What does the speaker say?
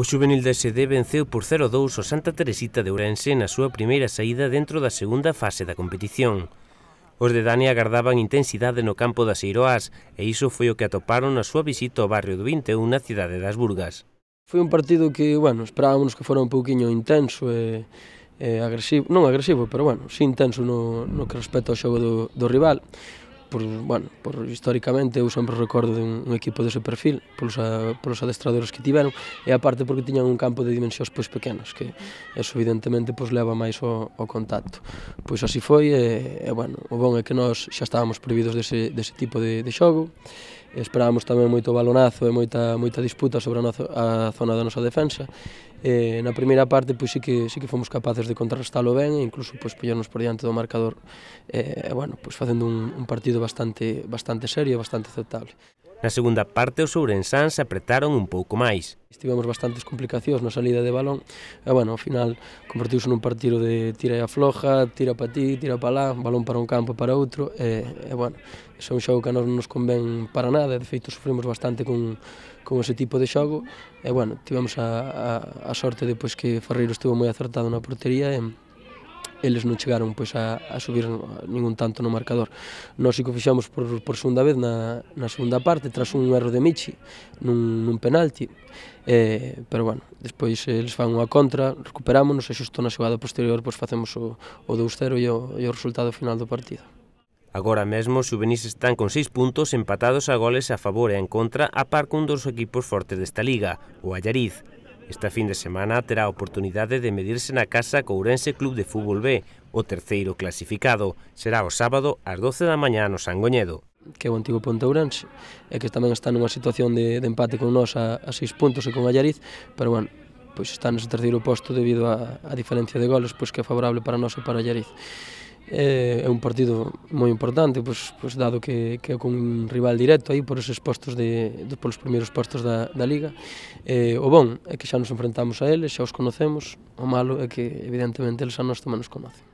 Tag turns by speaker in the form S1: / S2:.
S1: O juvenil da SD venceu por 0-2 o Santa Teresita de Ourense na súa primeira saída dentro da segunda fase da competición. Os de Dani agardaban intensidade no campo das Eiroas e iso foi o que atoparon na súa visita ao barrio do 21 na cidade das Burgas.
S2: Foi un partido que, bueno, esperábamos que fora un pouquiño intenso e, e agresivo, non agresivo, pero bueno, sí intenso no, no que respecta ao xogo do, do rival por, bueno, por históricamente eu sempre recordo de un, un equipo dese perfil, polos, a, polos adestradores que tiveron, e aparte porque tiñan un campo de dimensións pois pequenas, que eso evidentemente pois leva máis ao, o contacto. Pois así foi, e, e bueno, o bon é que nós xa estábamos prohibidos dese, dese tipo de, de xogo, esperábamos tamén moito balonazo e moita, moita disputa sobre a, noso, a zona da nosa defensa, eh, na primeira parte pois, sí, que, sí que fomos capaces de contrarrestalo ben e incluso pois, pillarnos por diante do marcador eh, bueno, pois, facendo un, un partido bastante, bastante serio e bastante aceptable.
S1: Na segunda parte os ourensáns apretaron un pouco máis.
S2: Estivemos bastantes complicacións na salida de balón e, bueno, ao final convertiuse nun partido de tira e afloja, tira para ti, tira para lá, balón para un campo e para outro e, e bueno, é un xogo que non nos convén para nada, de feito sufrimos bastante con, con ese tipo de xogo e, bueno, tivemos a, a, a sorte de pois, que Ferreiro estuvo moi acertado na portería e, eles non chegaron pois a, a subir ningún tanto no marcador. Nós sí que fixamos por, por segunda vez na, na segunda parte, tras un erro de Michi, nun, nun penalti, eh, pero bueno, despois eles fan unha contra, recuperámonos e xusto na xogada posterior pois facemos o, o 2-0 e o, e o resultado final do
S1: partido. Agora mesmo, os juvenis están con seis puntos empatados a goles a favor e en contra a par cun dos equipos fortes desta liga, o Allariz, Esta fin de semana terá a oportunidade de medirse na casa co Ourense Club de Fútbol B, o terceiro clasificado. Será o sábado ás 12 da mañá no Sangoñedo
S2: que é o antigo Ponte Ourense, e que tamén está nunha situación de, de empate con nós a, a seis puntos e con Allariz, pero bueno, pois está nese terceiro posto debido a, a diferencia de goles pois que é favorable para nós e para Allariz eh, é un partido moi importante, pois, pois dado que, que é con un rival directo aí por esos postos de, de polos primeiros postos da, da liga. Eh, o bon é que xa nos enfrentamos a eles, xa os conocemos, o malo é que evidentemente eles a nós tamén nos conocen.